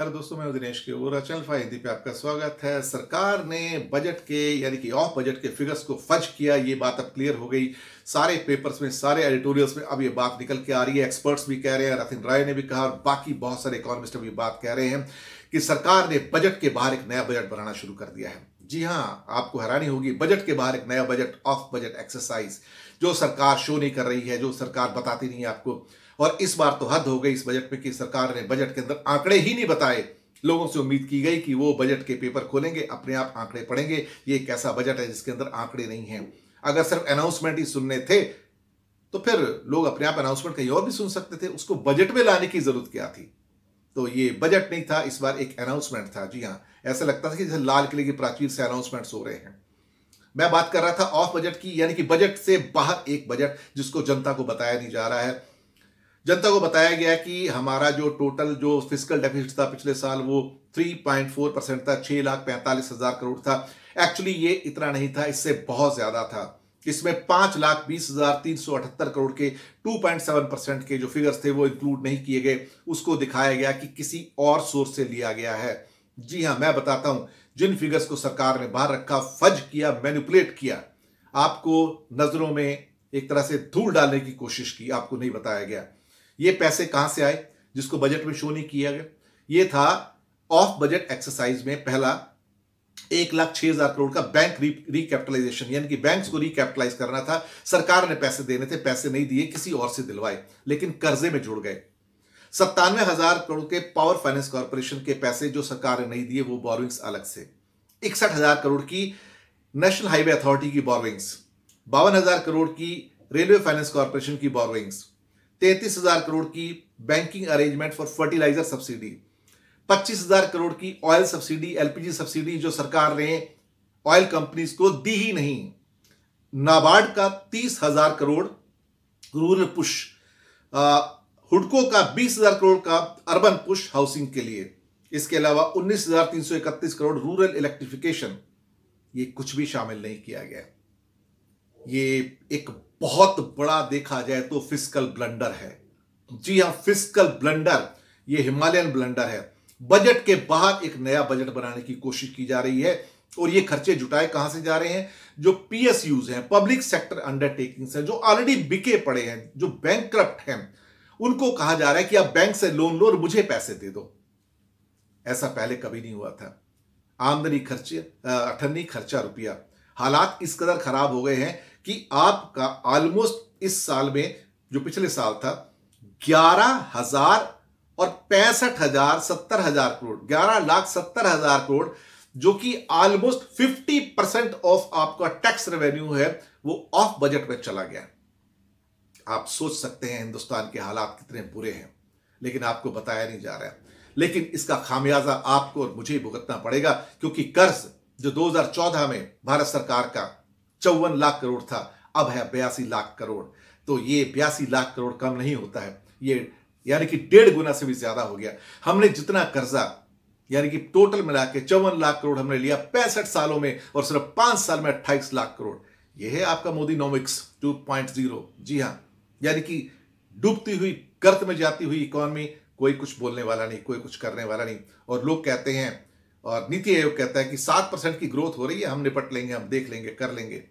hello दोस्तों मैं दिनेश के और चैनल फाइव हिंदी पे आपका स्वागत है सरकार ने बजट के यानी कि ऑफ बजट के फिगर्स को फज किया ये बात अब क्लियर हो गई सारे पेपर्स में सारे एडिटोरियल्स में अब ये बात निकल के आ रही है एक्सपर्ट्स भी कह रहे हैं रतिन राय ने भी कहा और बाकी बहुत सारे इकोनॉमिस्ट भी बात कह रहे हैं कि सरकार ने बजट के बाहर एक नया बजट बनाना शुरू कर दिया है जी हाँ आपको हैरानी होगी बजट के बाहर एक नया बजट ऑफ बजट एक्सरसाइज जो सरकार शो नहीं कर रही है जो सरकार बताती नहीं है आपको और इस बार तो हद हो गई इस बजट में कि सरकार ने बजट के अंदर आंकड़े ही नहीं बताए लोगों से उम्मीद की गई कि वो बजट के पेपर खोलेंगे अपने आप आंकड़े पढ़ेंगे ये एक ऐसा बजट है जिसके अंदर आंकड़े नहीं हैं अगर सिर्फ अनाउंसमेंट ही सुनने थे तो फिर लोग अपने आप अनाउंसमेंट कहीं और भी सुन सकते थे उसको बजट में लाने की जरूरत क्या थी तो ये बजट नहीं था इस बार एक अनाउंसमेंट था जी हाँ ऐसा लगता था कि जैसे लाल किले की प्राचीर से अनाउंसमेंट हो रहे हैं मैं बात कर रहा था ऑफ बजट की यानी कि बजट से बाहर एक बजट जिसको जनता को बताया नहीं जा रहा है जनता को बताया गया कि हमारा जो टोटल जो फिजिकल डेफिसिट था पिछले साल वो 3.4 परसेंट था छह लाख पैंतालीस हजार करोड़ था एक्चुअली ये इतना नहीं था इससे बहुत ज्यादा था इसमें पांच लाख बीस हजार तीन सौ अठहत्तर करोड़ के 2.7 परसेंट के जो फिगर्स थे वो इंक्लूड नहीं किए गए उसको दिखाया गया कि किसी और सोर्स से लिया गया है जी हाँ मैं बताता हूं जिन फिगर्स को सरकार ने बाहर रखा फज किया मैनिपुलेट किया आपको नजरों में एक तरह से धूल डालने की कोशिश की आपको नहीं बताया गया ये पैसे कहां से आए जिसको बजट में शो नहीं किया गया ये था ऑफ बजट एक्सरसाइज में पहला एक लाख छह हजार करोड़ का बैंक रिकैपिटलाइजेशन यानी कि बैंक्स को रिकैपिटलाइज करना था सरकार ने पैसे देने थे पैसे नहीं दिए किसी और से दिलवाए लेकिन कर्जे में जुड़ गए सत्तानवे हजार करोड़ के पावर फाइनेंस कॉरपोरेशन के पैसे जो सरकार ने नहीं दिए वो बोरिंग्स अलग से इकसठ हजार करोड़ की नेशनल हाईवे अथॉरिटी की बोरिंग्स बावन हजार करोड़ की रेलवे फाइनेंस कॉरपोरेशन की बोरिंग्स तैतीस हजार करोड़ की banking arrangement for fertiliser subsidy पच्चीस हजार करोड़ की ऑयल सब्सिडी एलपीजी सब्सिडी जो सरकार ने ऑयल कंपनीज को दी ही नहीं नाबार्ड का तीस हजार करोड़ रूरल पुश हुडको का बीस हजार करोड़ का अर्बन पुश हाउसिंग के लिए इसके अलावा उन्नीस हजार तीन सौ इकतीस करोड़ रूरल इलेक्ट्रिफिकेशन ये कुछ भी शामिल नहीं किया गया ये एक बहुत बड़ा देखा जाए तो फिजिकल ब्लंडर है जी हाँ फिजिकल ब्लंडर ये हिमालयन ब्लंडर है बजट के बाहर एक नया बजट बनाने की कोशिश की जा रही है और ये खर्चे जुटाए कहां से जा रहे हैं जो पीएसयूज हैं पब्लिक सेक्टर अंडरटेकिंग्स हैं जो ऑलरेडी बिके पड़े हैं जो बैंक करप्ट हैं उनको कहा जा रहा है कि आप बैंक से लोन लो और मुझे पैसे दे दो ऐसा पहले कभी नहीं हुआ था आमदनी खर्चे अठन्नी खर्चा रुपया हालात इस कदर खराब हो गए हैं कि आपका ऑलमोस्ट इस साल में जो पिछले साल था ग्यारह हजार और पैंसठ हजार सत्तर हजार करोड़ ग्यारह लाख सत्तर हजार करोड़ जो कि ऑलमोस्ट फिफ्टी परसेंट ऑफ आपका टैक्स रेवेन्यू है वो ऑफ बजट में चला गया आप सोच सकते हैं हिंदुस्तान के हालात कितने बुरे हैं लेकिन आपको बताया नहीं जा रहा है लेकिन इसका खामियाजा आपको और मुझे भुगतना पड़ेगा क्योंकि कर्ज जो 2014 में भारत सरकार का चौवन लाख करोड़ था अब है बयासी लाख करोड़ तो ये बयासी लाख करोड़ कम नहीं होता है ये यानी कि डेढ़ गुना से भी ज्यादा हो गया हमने जितना कर्जा यानी कि टोटल मिला के चौवन लाख करोड़ हमने लिया पैंसठ सालों में और सिर्फ पांच साल में अट्ठाईस लाख करोड़ यह है आपका Modinomics two point zero जी हाँ यानी कि डूबती हुई गर्त में जाती हुई इकोनॉमी कोई कुछ बोलने वाला नहीं कोई कुछ करने वाला नहीं और लोग कहते हैं और नीति आयोग कहता है कि सात परसेंट की ग्रोथ हो रही है हम निपट लेंगे हम देख लेंगे कर लेंगे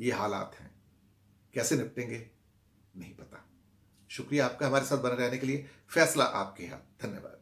ये हालात हैं कैसे निपटेंगे नहीं पता शुक्रिया आपका हमारे साथ बने रहने के लिए फैसला आपके हाथ धन्यवाद